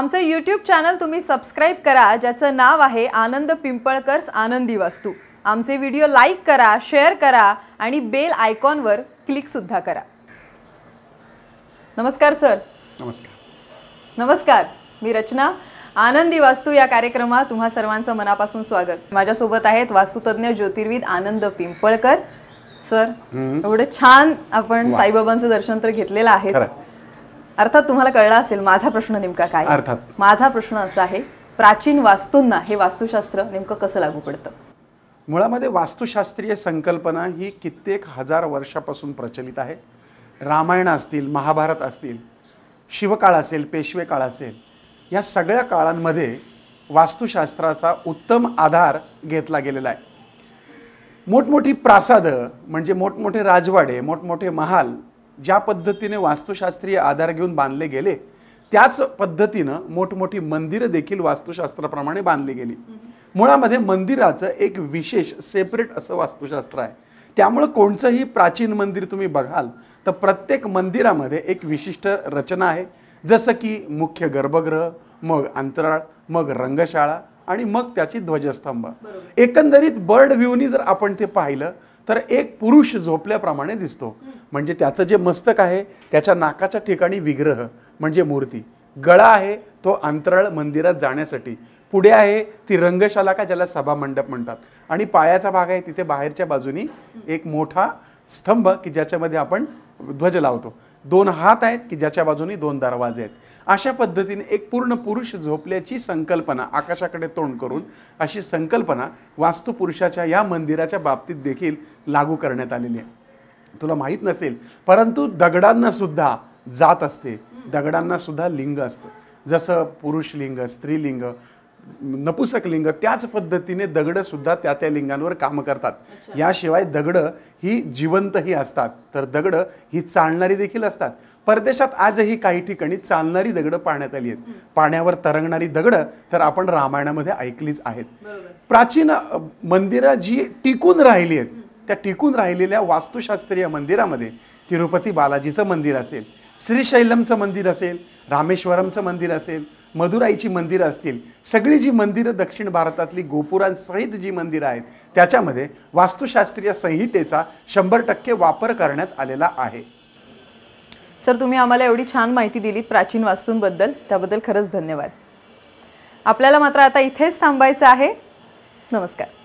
आमचं YouTube channel तुम्ही subscribe करा ज्याचं नाव आहे आनंद पिंपळकर्स आनंदी वास्तू आमचे व्हिडिओ लाईक करा शेअर करा आणि बेल आयकॉनवर सुद्धा करा नमस्कार सर नमस्कार नमस्कार मी रचना आनंदी वास्तू या कार्यक्रमात तुम्हा सर्वांचं मनापासून स्वागत माझ्यासोबत आहेत वास्तुतज्ञ ज्योतिर्विद आनंद पिंपळकर सर एवढं छान आपण साईबाबांचं दर्शन तर घेतलेलं आहे अर्थात तुम्हाला कळला असेल माझा प्रश्न नेमका काय अर्थात माझा प्रश्न असा आहे प्राचीन वास्तूंना हे वास्तुशास्त्र नेमकं कसं लागू पडतं मुळामध्ये वास्तुशास्त्रीय संकल्पना ही कित्येक हजार वर्षापासून प्रचलित आहे रामायण असतील महाभारत असतील शिवकाळ असेल पेशवे काळ असेल या सगळ्या काळांमध्ये वास्तुशास्त्राचा उत्तम आधार घेतला गेलेला आहे मोठमोठी प्रासादं म्हणजे मोठमोठे राजवाडे मोठमोठे महाल ज्या पद्धतीने वास्तुशास्त्रीय आधार घेऊन बांधले गेले त्याच पद्धतीनं मोठमोठी मंदिरं देखील वास्तुशास्त्राप्रमाणे बांधली गेली मुळामध्ये मंदिराचं एक विशेष सेपरेट असं वास्तुशास्त्र आहे त्यामुळं कोणचंही प्राचीन मंदिर तुम्ही बघाल तर प्रत्येक मंदिरामध्ये एक विशिष्ट रचना आहे जसं की मुख्य गर्भगृह मग अंतराळ मग रंगशाळा आणि मग त्याची ध्वजस्तंभ एकंदरीत बर्ड व्ह्यूनी जर आपण ते पाहिलं तर एक पुरुष झोपल्याप्रमाणे दिसतो म्हणजे त्याचं जे मस्तक आहे त्याच्या नाकाच्या ठिकाणी विग्रह म्हणजे मूर्ती गळा आहे तो अंतराळ मंदिरात जाण्यासाठी पुढे आहे ती रंगशाला का ज्याला सभा मंडप म्हणतात आणि पायाचा भाग आहे तिथे बाहेरच्या बाजूनी एक मोठा स्तंभ की ज्याच्यामध्ये आपण ध्वज लावतो दोन हात आहेत की ज्याच्या बाजूने दोन दरवाजे आहेत अशा पद्धतीने एक पूर्ण पुरुष झोपल्याची संकल्पना आकाशाकडे तोंड करून अशी संकल्पना वास्तुपुरुषाच्या या मंदिराच्या बाबतीत देखील लागू करण्यात आलेली आहे तुला माहीत नसेल परंतु दगडांना सुद्धा जात असते दगडांना सुद्धा लिंग असतं जसं पुरुषलिंग स्त्रीलिंग नपुसक लिंग त्याच पद्धतीने दगडंसुद्धा त्या त्या लिंगांवर काम करतात याशिवाय दगडं ही जिवंतही असतात तर दगडं ही चालणारी देखील असतात परदेशात आजही काही ठिकाणी चालणारी दगडं पाण्यात आली आहेत पाण्यावर तरंगणारी दगडं तर आपण रामायणामध्ये ऐकलीच आहेत प्राचीन मंदिरं जी टिकून राहिली आहेत त्या टिकून राहिलेल्या वास्तुशास्त्रीय मंदिरामध्ये तिरुपती बालाजीचं मंदिर असेल श्रीशैलमचं मंदिर असेल रामेश्वरमचं मंदिर असेल मदुराईची मंदिरं असतील सगळी जी मंदिरं दक्षिण भारतातली गोपुरांसहित जी मंदिरं आहेत त्याच्यामध्ये वास्तुशास्त्रीय संहितेचा शंभर टक्के वापर करण्यात आलेला आहे सर तुम्ही आम्हाला एवढी छान माहिती दिलीत प्राचीन वास्तूंबद्दल त्याबद्दल खरंच धन्यवाद आपल्याला मात्र आता इथेच थांबायचं आहे नमस्कार